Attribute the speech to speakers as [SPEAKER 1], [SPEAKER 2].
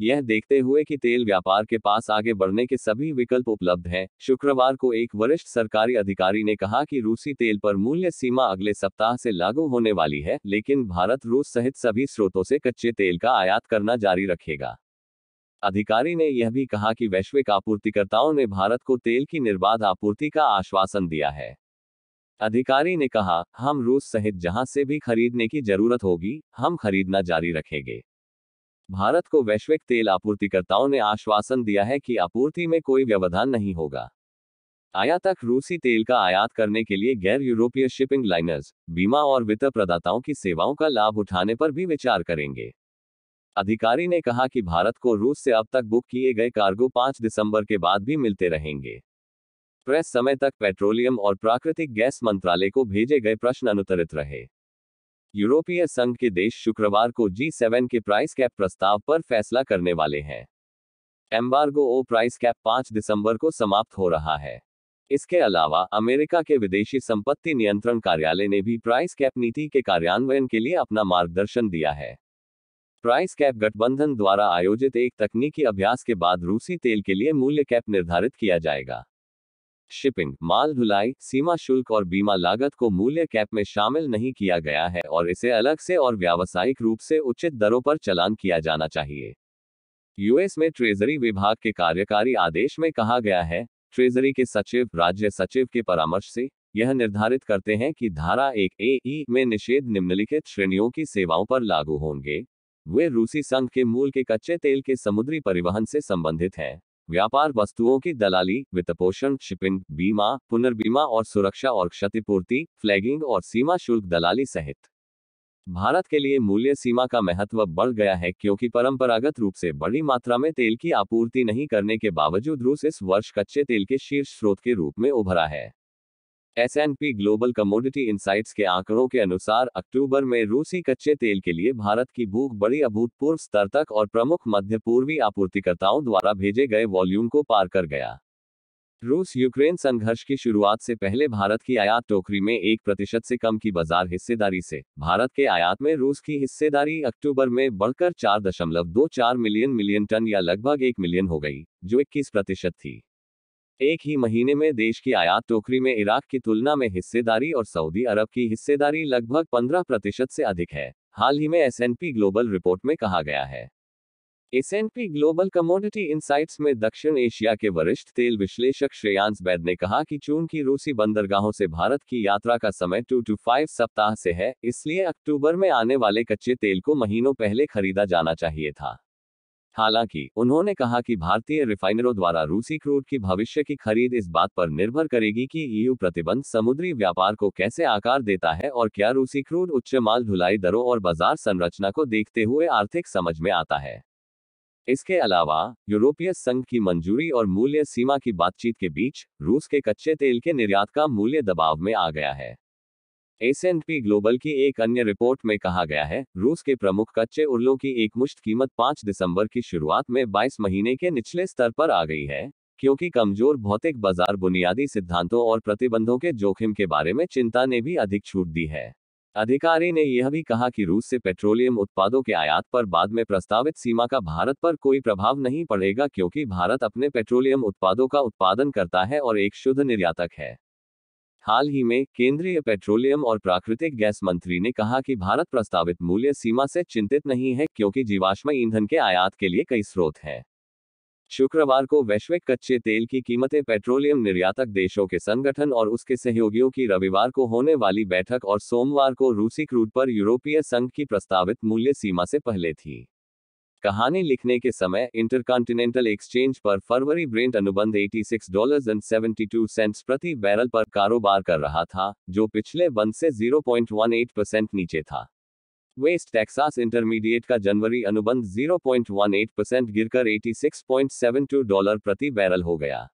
[SPEAKER 1] यह देखते हुए कि तेल व्यापार के पास आगे बढ़ने के सभी विकल्प उपलब्ध हैं शुक्रवार को एक वरिष्ठ सरकारी अधिकारी ने कहा कि रूसी तेल पर मूल्य सीमा अगले सप्ताह से लागू होने वाली है लेकिन भारत रूस सहित सभी स्रोतों से कच्चे तेल का आयात करना जारी रखेगा अधिकारी ने यह भी कहा कि वैश्विक आपूर्तिकर्ताओं ने भारत को तेल की निर्बाध आपूर्ति का आश्वासन दिया है अधिकारी ने कहा हम रूस सहित जहां से भी खरीदने की जरूरत होगी हम खरीदना जारी रखेंगे भारत को वैश्विक तेल आपूर्तिकर्ताओं ने आश्वासन दिया है कि आपूर्ति में कोई व्यवधान नहीं होगा आयातक रूसी तेल का आयात करने के लिए गैर यूरोपीय शिपिंग लाइनर्स बीमा और वित्त प्रदाताओं की सेवाओं का लाभ उठाने पर भी विचार करेंगे अधिकारी ने कहा कि भारत को रूस से अब तक बुक किए गए कार्गो 5 दिसंबर के बाद भी मिलते रहेंगे प्रेस समय तक पेट्रोलियम और प्राकृतिक गैस मंत्रालय को भेजे गए प्रश्न अनुतरित रहे यूरोपीय संघ के देश शुक्रवार को जी सेवन के प्राइस कैप प्रस्ताव पर फैसला करने वाले हैं एम्बार्गो ओ प्राइस कैप 5 दिसंबर को समाप्त हो रहा है इसके अलावा अमेरिका के विदेशी संपत्ति नियंत्रण कार्यालय ने भी प्राइस कैप नीति के कार्यान्वयन के लिए अपना मार्गदर्शन दिया है प्राइस कैप गठबंधन द्वारा आयोजित एक तकनीकी अभ्यास के बाद रूसी तेल के लिए मूल्य कैप निर्धारित किया जाएगा शिपिंग माल ढुलाई सीमा शुल्क और बीमा लागत को मूल्य कैप में शामिल नहीं किया गया है और इसे अलग से और व्यावसायिक रूप से उचित दरों पर चलान किया जाना चाहिए यूएस में ट्रेजरी विभाग के कार्यकारी आदेश में कहा गया है ट्रेजरी के सचिव राज्य सचिव के परामर्श से यह निर्धारित करते हैं कि धारा एक ए ई में निषेध निम्नलिखित श्रेणियों की सेवाओं पर लागू होंगे वे रूसी संघ के मूल के कच्चे तेल के समुद्री परिवहन से संबंधित हैं व्यापार वस्तुओं की दलाली वित्तपोषण शिपिंग बीमा पुनर्बीमा और सुरक्षा और क्षतिपूर्ति फ्लैगिंग और सीमा शुल्क दलाली सहित भारत के लिए मूल्य सीमा का महत्व बढ़ गया है क्योंकि परंपरागत रूप से बड़ी मात्रा में तेल की आपूर्ति नहीं करने के बावजूद रूस इस वर्ष कच्चे तेल के शीर्ष स्रोत के रूप में उभरा है S and P global commodity insights के आंकड़ों के अनुसार अक्टूबर में रूसी कच्चे तेल के लिए भारत की भूख बड़ी अभूतपूर्व स्तर तक और प्रमुख मध्य पूर्वी आपूर्तिकर्ताओं द्वारा भेजे गए वॉल्यूम को पार कर गया रूस यूक्रेन संघर्ष की शुरुआत से पहले भारत की आयात टोकरी में एक प्रतिशत से कम की बाजार हिस्सेदारी से भारत के आयात में रूस की हिस्सेदारी अक्टूबर में बढ़कर चार दशमलव दो चार मिलियन मिलियन टन या लगभग एक मिलियन हो गई जो इक्कीस प्रतिशत थी एक ही महीने में देश की आयात टोकरी में इराक की तुलना में हिस्सेदारी और सऊदी अरब की हिस्सेदारी लगभग 15 प्रतिशत से अधिक है हाल ही में एस ग्लोबल रिपोर्ट में कहा गया है एस ग्लोबल कमोडिटी इंसाइट्स में दक्षिण एशिया के वरिष्ठ तेल विश्लेषक श्रेयांश बैद ने कहा कि चून की रूसी बंदरगाहों से भारत की यात्रा का समय टू टू फाइव सप्ताह से है इसलिए अक्टूबर में आने वाले कच्चे तेल को महीनों पहले खरीदा जाना चाहिए था हालांकि उन्होंने कहा कि भारतीय रिफाइनरों द्वारा रूसी क्रूड की भविष्य की खरीद इस बात पर निर्भर करेगी कि ईयू प्रतिबंध समुद्री व्यापार को कैसे आकार देता है और क्या रूसी क्रूड उच्च माल ढुलाई दरों और बाजार संरचना को देखते हुए आर्थिक समझ में आता है इसके अलावा यूरोपीय संघ की मंजूरी और मूल्य सीमा की बातचीत के बीच रूस के कच्चे तेल के निर्यात का मूल्य दबाव में आ गया है एस एंड पी ग्लोबल की एक अन्य रिपोर्ट में कहा गया है रूस के प्रमुख कच्चे उर्लों की एक मुश्त कीमत 5 दिसंबर की शुरुआत में 22 महीने के निचले स्तर पर आ गई है क्योंकि कमजोर भौतिक बाजार बुनियादी सिद्धांतों और प्रतिबंधों के जोखिम के बारे में चिंता ने भी अधिक छूट दी है अधिकारी ने यह भी कहा कि रूस से पेट्रोलियम उत्पादों के आयात पर बाद में प्रस्तावित सीमा का भारत पर कोई प्रभाव नहीं पड़ेगा क्योंकि भारत अपने पेट्रोलियम उत्पादों का उत्पादन करता है और एक शुद्ध निर्यातक है हाल ही में केंद्रीय पेट्रोलियम और प्राकृतिक गैस मंत्री ने कहा कि भारत प्रस्तावित मूल्य सीमा से चिंतित नहीं है क्योंकि जीवाश्म ईंधन के आयात के लिए कई स्रोत हैं शुक्रवार को वैश्विक कच्चे तेल की कीमतें पेट्रोलियम निर्यातक देशों के संगठन और उसके सहयोगियों की रविवार को होने वाली बैठक और सोमवार को रूसी क्रूड पर यूरोपीय संघ की प्रस्तावित मूल्य सीमा से पहले थी कहानी लिखने के समय इंटरकॉन्टिनेंटल एक्सचेंज पर फरवरी ब्रेंट अनुबंध 86 डॉलर्स एंड 72 सेंट्स प्रति बैरल पर कारोबार कर रहा था जो पिछले बंद से 0.18 परसेंट नीचे था वेस्ट टेक्सास इंटरमीडिएट का जनवरी अनुबंध 0.18 परसेंट गिरकर 86.72 डॉलर प्रति बैरल हो गया